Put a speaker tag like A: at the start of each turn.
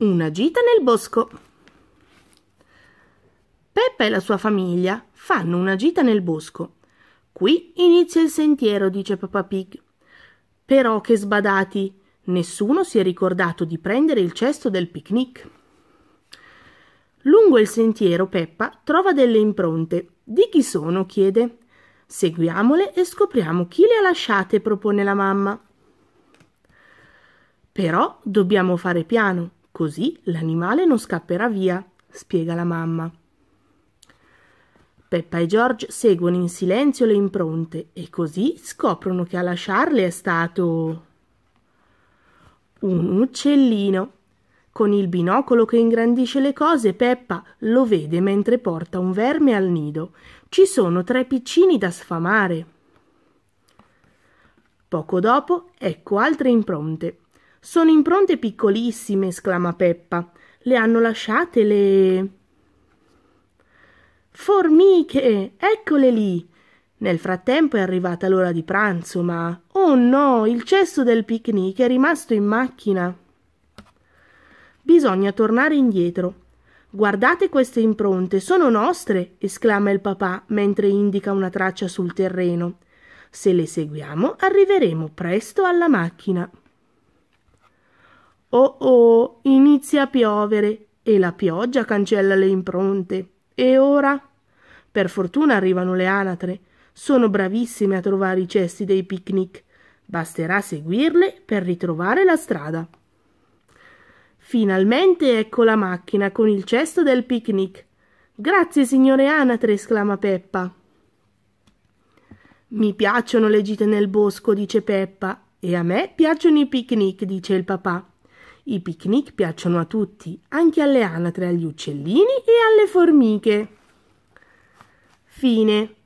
A: Una gita nel bosco. Peppa e la sua famiglia fanno una gita nel bosco. Qui inizia il sentiero, dice papà Pig. Però che sbadati, nessuno si è ricordato di prendere il cesto del picnic. Lungo il sentiero Peppa trova delle impronte. Di chi sono? chiede. Seguiamole e scopriamo chi le ha lasciate, propone la mamma. Però dobbiamo fare piano. Così l'animale non scapperà via, spiega la mamma. Peppa e George seguono in silenzio le impronte e così scoprono che a lasciarle è stato un uccellino. Con il binocolo che ingrandisce le cose, Peppa lo vede mentre porta un verme al nido. Ci sono tre piccini da sfamare. Poco dopo, ecco altre impronte. Sono impronte piccolissime, esclama Peppa. Le hanno lasciate le... Formiche! Eccole lì! Nel frattempo è arrivata l'ora di pranzo, ma... Oh no! Il cesso del picnic è rimasto in macchina. Bisogna tornare indietro. Guardate queste impronte, sono nostre! esclama il papà mentre indica una traccia sul terreno. Se le seguiamo arriveremo presto alla macchina. Oh oh, inizia a piovere e la pioggia cancella le impronte. E ora? Per fortuna arrivano le anatre. Sono bravissime a trovare i cesti dei picnic. Basterà seguirle per ritrovare la strada. Finalmente ecco la macchina con il cesto del picnic. Grazie, signore anatre, esclama Peppa. Mi piacciono le gite nel bosco, dice Peppa, e a me piacciono i picnic, dice il papà. I picnic piacciono a tutti, anche alle anatre, agli uccellini e alle formiche. Fine.